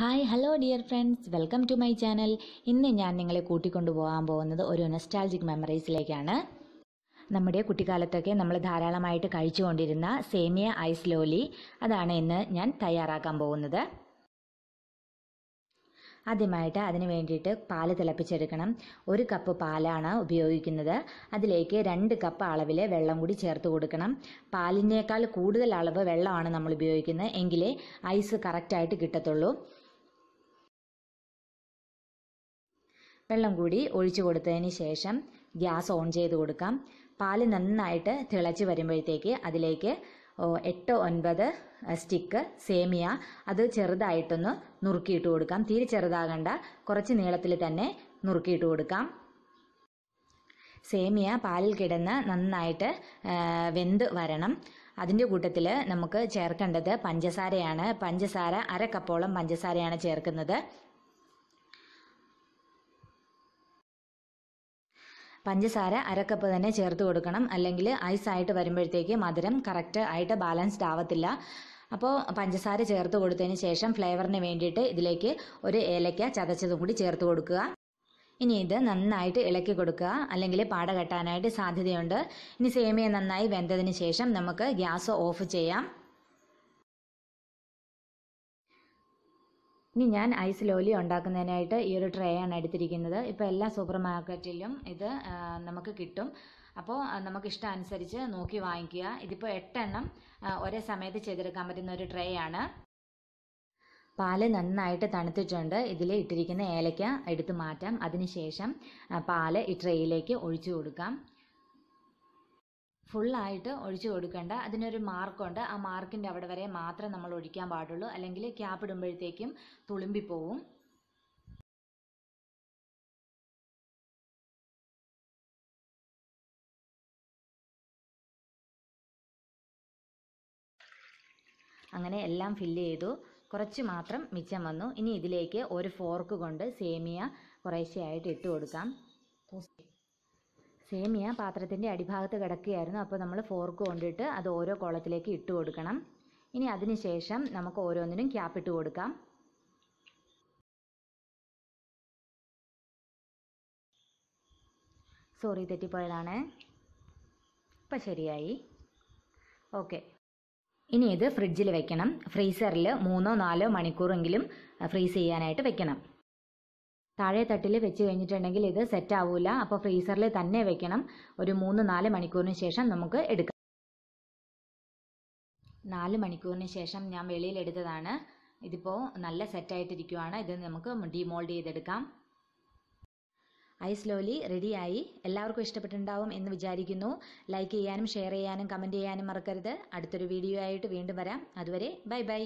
hi hello dear friends welcome to my channel ഇന്ന് ഞാൻ നിങ്ങളെ കൂട്ടിക്കൊണ്ടു പോകാൻ പോകുന്നത് ഒരു നെസ്റ്റാൾജിക് മെമ്മറീസിലേക്കാണ് നമ്മുടെ കുട്ടിക്കാലത്തൊക്കെ നമ്മൾ ധാരാളമായിട്ട് കഴിച്ചുകൊണ്ടിരുന്ന സേമിയ ഐസ് ലോലി അതാണ് ഇന്ന് ഞാൻ തയ്യാറാക്കാൻ പോകുന്നത് ആദ്യമായിട്ട് അതിന് വേണ്ടിയിട്ട് പാല് തിളപ്പിച്ചെടുക്കണം ഒരു കപ്പ് പാലാണ് ഉപയോഗിക്കുന്നത് അതിലേക്ക് രണ്ട് കപ്പ് അളവിൽ വെള്ളം കൂടി ചേർത്ത് കൊടുക്കണം പാലിനേക്കാൾ കൂടുതൽ അളവ് വെള്ളമാണ് നമ്മൾ ഉപയോഗിക്കുന്നത് എങ്കിലേ ഐസ് കറക്റ്റായിട്ട് കിട്ടത്തുള്ളൂ വെള്ളം കൂടി ഒഴിച്ചു കൊടുത്തതിന് ശേഷം ഗ്യാസ് ഓൺ ചെയ്ത് കൊടുക്കാം പാൽ നന്നായിട്ട് തിളച്ച് വരുമ്പോഴത്തേക്ക് അതിലേക്ക് എട്ട് ഒൻപത് സ്റ്റിക്ക് സേമിയ അത് ചെറുതായിട്ടൊന്ന് നുറുക്കിയിട്ട് കൊടുക്കാം തീരെ ചെറുതാകണ്ട കുറച്ച് നീളത്തിൽ തന്നെ നുറുക്കിയിട്ട് കൊടുക്കാം സേമിയ പാലിൽ കിടന്ന് നന്നായിട്ട് വെന്ത് വരണം അതിൻ്റെ കൂട്ടത്തിൽ നമുക്ക് ചേർക്കേണ്ടത് പഞ്ചസാരയാണ് പഞ്ചസാര അര കപ്പോളം പഞ്ചസാരയാണ് ചേർക്കുന്നത് പഞ്ചസാര അരക്കപ്പ് തന്നെ ചേർത്ത് കൊടുക്കണം അല്ലെങ്കിൽ ഐസ് ആയിട്ട് വരുമ്പോഴത്തേക്ക് മധുരം കറക്റ്റ് ആയിട്ട് ബാലൻസ്ഡ് ആവത്തില്ല അപ്പോൾ പഞ്ചസാര ചേർത്ത് കൊടുത്തതിന് ശേഷം ഫ്ലേവറിന് വേണ്ടിയിട്ട് ഇതിലേക്ക് ഒരു ഏലക്ക ചതച്ചതും കൂടി ചേർത്ത് കൊടുക്കുക ഇനി ഇത് നന്നായിട്ട് ഇളക്കി കൊടുക്കുക അല്ലെങ്കിൽ പാട കെട്ടാനായിട്ട് സാധ്യതയുണ്ട് ഇനി സേമിയ നന്നായി വെന്തതിന് ശേഷം നമുക്ക് ഗ്യാസ് ഓഫ് ചെയ്യാം ഇനി ഞാൻ ഐസ് ലോലി ഉണ്ടാക്കുന്നതിനായിട്ട് ഈ ഒരു ട്രേ ആണ് എടുത്തിരിക്കുന്നത് ഇപ്പോൾ എല്ലാ സൂപ്പർ മാർക്കറ്റിലും ഇത് നമുക്ക് കിട്ടും അപ്പോൾ നമുക്ക് ഇഷ്ടമനുസരിച്ച് നോക്കി വാങ്ങിക്കുക ഇതിപ്പോൾ എട്ടെണ്ണം ഒരേ സമയത്ത് ചെയ്തെടുക്കാൻ പറ്റുന്ന ഒരു ട്രേ ആണ് പാല് നന്നായിട്ട് തണുത്തിട്ടുണ്ട് ഇതിൽ ഇട്ടിരിക്കുന്ന ഏലക്ക എടുത്ത് മാറ്റാം അതിനുശേഷം പാല് ഈ ട്രേയിലേക്ക് ഒഴിച്ചു കൊടുക്കാം ഫുള്ളായിട്ട് ഒഴിച്ചു കൊടുക്കേണ്ട അതിനൊരു മാർക്കുണ്ട് ആ മാർക്കിൻ്റെ അവിടെ വരെ മാത്രം നമ്മൾ ഒഴിക്കാൻ പാടുള്ളൂ അല്ലെങ്കിൽ ക്യാപ് ഇടുമ്പോഴത്തേക്കും തുളുമ്പിപ്പോവും അങ്ങനെ എല്ലാം ഫില്ല് ചെയ്തു കുറച്ച് മാത്രം മിച്ചം വന്നു ഇനി ഇതിലേക്ക് ഒരു ഫോർക്ക് കൊണ്ട് സേമിയ കുറേശ്ശെയായിട്ട് ഇട്ട് കൊടുക്കാം സേമിയ പാത്രത്തിൻ്റെ അടിഭാഗത്ത് കിടക്കുകയായിരുന്നു അപ്പോൾ നമ്മൾ ഫോർക്ക് കൊണ്ടിട്ട് അത് ഓരോ കോളത്തിലേക്ക് ഇട്ട് കൊടുക്കണം ഇനി അതിന് ശേഷം നമുക്ക് ഓരോന്നിനും ക്യാപ്പ് ഇട്ട് കൊടുക്കാം സോറി തെറ്റിപ്പോയതാണ് ഇപ്പം ശരിയായി ഓക്കെ ഇനി ഇത് ഫ്രിഡ്ജിൽ വെക്കണം ഫ്രീസറിൽ മൂന്നോ നാലോ മണിക്കൂറെങ്കിലും ഫ്രീസ് ചെയ്യാനായിട്ട് വെക്കണം താഴെ തട്ടിൽ വെച്ച് കഴിഞ്ഞിട്ടുണ്ടെങ്കിൽ ഇത് സെറ്റ് ആവില്ല അപ്പോൾ ഫ്രീസറിൽ തന്നെ വെക്കണം ഒരു മൂന്ന് നാല് മണിക്കൂറിന് ശേഷം നമുക്ക് എടുക്കാം നാല് മണിക്കൂറിന് ശേഷം ഞാൻ വെളിയിൽ എടുത്തതാണ് ഇതിപ്പോൾ നല്ല സെറ്റായിട്ടിരിക്കുവാണ് ഇത് നമുക്ക് ഡിമോൾഡ് ചെയ്തെടുക്കാം ഐസ് ലോലി റെഡിയായി എല്ലാവർക്കും ഇഷ്ടപ്പെട്ടിട്ടുണ്ടാവും എന്ന് വിചാരിക്കുന്നു ലൈക്ക് ചെയ്യാനും ഷെയർ ചെയ്യാനും കമൻറ്റ് ചെയ്യാനും മറക്കരുത് അടുത്തൊരു വീഡിയോ ആയിട്ട് വീണ്ടും വരാം അതുവരെ ബൈ ബൈ